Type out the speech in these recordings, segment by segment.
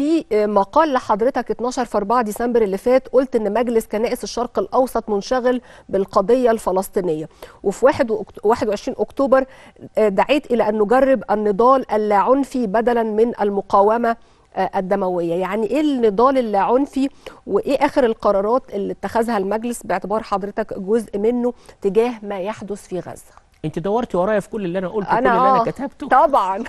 في آه، مقال لحضرتك 12 في 4 ديسمبر اللي فات قلت ان مجلس كنائس الشرق الاوسط منشغل بالقضيه الفلسطينيه وفي 21 اكتوبر آه، دعيت الى ان نجرب النضال اللاعنفي بدلا من المقاومه آه، الدمويه يعني ايه النضال اللاعنفي وايه اخر القرارات اللي اتخذها المجلس باعتبار حضرتك جزء منه تجاه ما يحدث في غزه انت دورتي ورايا في كل اللي انا قلته أنا كل اللي انا آه، كتبته طبعا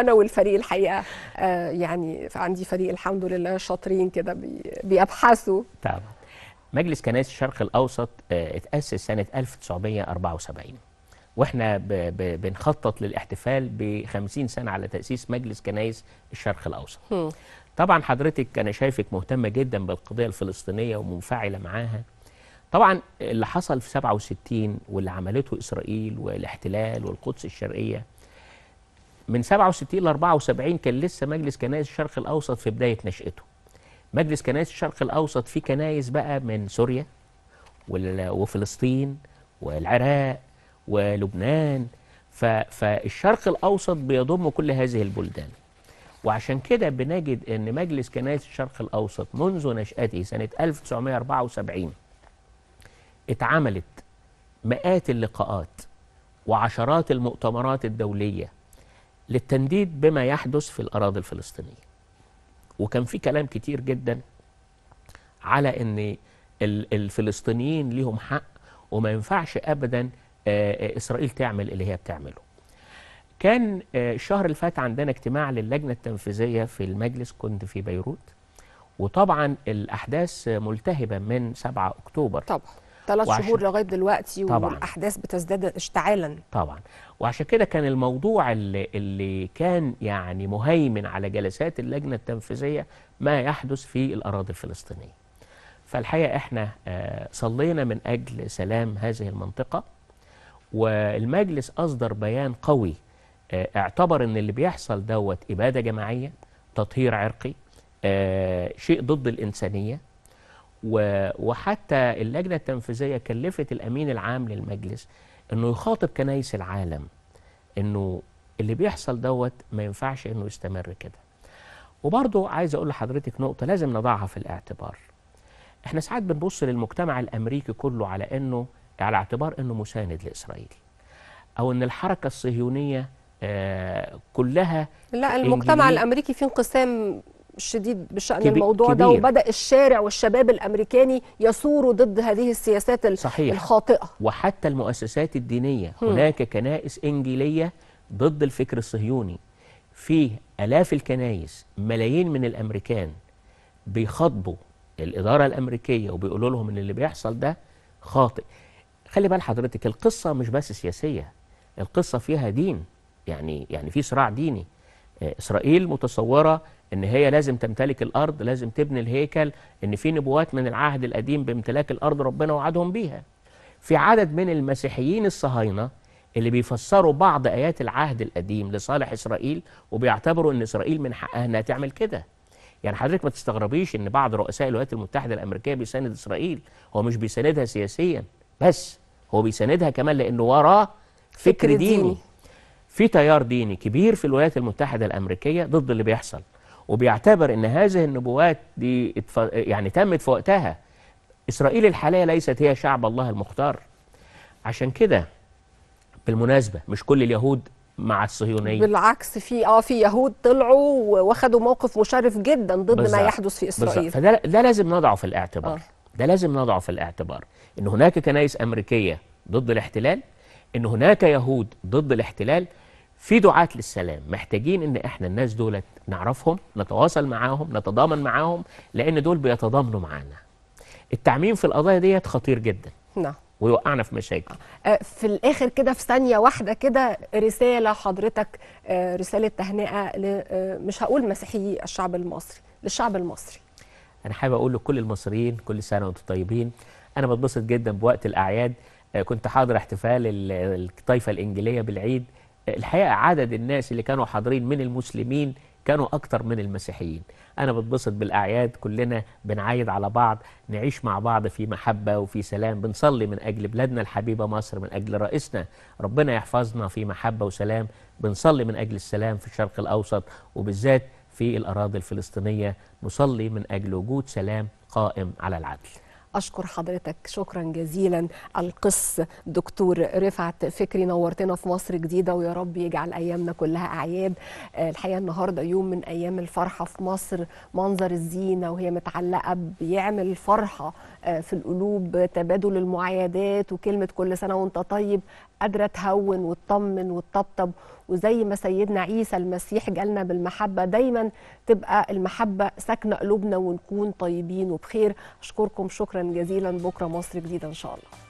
انا والفريق الحقيقه آه يعني عندي فريق الحمد لله شاطرين كده بي بيبحثوا طبعا مجلس كنائس الشرق الاوسط آه اتاسس سنه 1974 واحنا ب ب بنخطط للاحتفال ب 50 سنه على تاسيس مجلس كنائس الشرق الاوسط طبعا حضرتك انا شايفك مهتمه جدا بالقضيه الفلسطينيه ومنفعله معاها طبعا اللي حصل في 67 واللي عملته اسرائيل والاحتلال والقدس الشرقيه من 67 ل 74 كان لسه مجلس كنائس الشرق الاوسط في بدايه نشاته. مجلس كنائس الشرق الاوسط فيه كنائس بقى من سوريا وفلسطين والعراق ولبنان فالشرق الاوسط بيضم كل هذه البلدان. وعشان كده بنجد ان مجلس كنائس الشرق الاوسط منذ نشاته سنه 1974 اتعملت مئات اللقاءات وعشرات المؤتمرات الدولية للتنديد بما يحدث في الأراضي الفلسطينية وكان في كلام كتير جدا على أن الفلسطينيين ليهم حق وما ينفعش أبدا إسرائيل تعمل اللي هي بتعمله كان الشهر اللي فات عندنا اجتماع للجنة التنفيذية في المجلس كنت في بيروت وطبعا الأحداث ملتهبة من 7 أكتوبر طبعا ثلاث شهور لغايه دلوقتي طبعا والاحداث بتزداد اشتعالا طبعا وعشان كده كان الموضوع اللي, اللي كان يعني مهيمن على جلسات اللجنه التنفيذيه ما يحدث في الاراضي الفلسطينيه فالحقيقه احنا آه، صلينا من اجل سلام هذه المنطقه والمجلس اصدر بيان قوي آه، اعتبر ان اللي بيحصل دوت اباده جماعيه تطهير عرقي آه، شيء ضد الانسانيه وحتى اللجنة التنفيذية كلفت الأمين العام للمجلس أنه يخاطب كنايس العالم أنه اللي بيحصل دوت ما ينفعش أنه يستمر كده وبرضو عايز أقول لحضرتك نقطة لازم نضعها في الاعتبار احنا ساعات بنبص للمجتمع الأمريكي كله على أنه على اعتبار أنه مساند لإسرائيل أو أن الحركة الصهيونية آه كلها لا المجتمع الأمريكي فيه انقسام شديد بشان كبير الموضوع كبير. ده وبدا الشارع والشباب الامريكاني يثوروا ضد هذه السياسات صحيح. الخاطئه وحتى المؤسسات الدينيه هناك كنائس انجيليه ضد الفكر الصهيوني في الاف الكنائس ملايين من الامريكان بيخاطبوا الاداره الامريكيه وبيقولوا لهم ان اللي بيحصل ده خاطئ خلي بال حضرتك القصه مش بس سياسيه القصه فيها دين يعني يعني في صراع ديني آه، إسرائيل متصورة ان هي لازم تمتلك الارض لازم تبني الهيكل ان في نبوات من العهد القديم بامتلاك الارض ربنا وعدهم بيها في عدد من المسيحيين الصهاينه اللي بيفسروا بعض ايات العهد القديم لصالح اسرائيل وبيعتبروا ان اسرائيل من حقها انها تعمل كده يعني حضرتك ما تستغربيش ان بعض رؤساء الولايات المتحده الامريكيه بيساند اسرائيل هو مش بيساندها سياسيا بس هو بيساندها كمان لانه وراه فكر ديني, ديني. في تيار ديني كبير في الولايات المتحدة الأمريكية ضد اللي بيحصل وبيعتبر ان هذه النبوات دي اتف... يعني تمت في وقتها إسرائيل الحالية ليست هي شعب الله المختار عشان كده بالمناسبة مش كل اليهود مع الصهيونية بالعكس في اه في يهود طلعوا واخدوا موقف مشرف جدا ضد بالزبط. ما يحدث في اسرائيل بالزبط. فده ده لازم نضعه في الاعتبار آه. ده لازم نضعه في الاعتبار ان هناك كنائس امريكيه ضد الاحتلال ان هناك يهود ضد الاحتلال في دعاة للسلام محتاجين ان احنا الناس دولت نعرفهم نتواصل معاهم نتضامن معاهم لان دول بيتضامنوا معانا التعميم في القضايا ديت خطير جدا نعم ويوقعنا في مشاكل آه، في الاخر كده في ثانيه واحده كده رساله حضرتك آه، رساله تهنئه آه، مش هقول مسيحيي الشعب المصري للشعب المصري انا حابب اقول لكل المصريين كل سنه وانتم طيبين انا بتبسط جدا بوقت الاعياد آه، كنت حاضر احتفال الطائفة الإنجيلية بالعيد آه، الحقيقة عدد الناس اللي كانوا حاضرين من المسلمين كانوا أكتر من المسيحيين أنا بتبسط بالأعياد كلنا بنعايد على بعض نعيش مع بعض في محبة وفي سلام بنصلي من أجل بلادنا الحبيبة مصر من أجل رئيسنا ربنا يحفظنا في محبة وسلام بنصلي من أجل السلام في الشرق الأوسط وبالذات في الأراضي الفلسطينية نصلي من أجل وجود سلام قائم على العدل أشكر حضرتك شكرا جزيلا القس دكتور رفعت فكري نورتنا في مصر جديدة ويا رب يجعل أيامنا كلها أعياد آه، الحقيقة النهاردة يوم من أيام الفرحة في مصر منظر الزينة وهي متعلقة بيعمل فرحة آه، في القلوب تبادل المعايدات وكلمة كل سنة وانت طيب قادره تهون وتطمن وتطبطب وزي ما سيدنا عيسى المسيح جالنا بالمحبه دايما تبقى المحبه ساكنه قلوبنا ونكون طيبين وبخير اشكركم شكرا جزيلا بكره مصر جديده ان شاء الله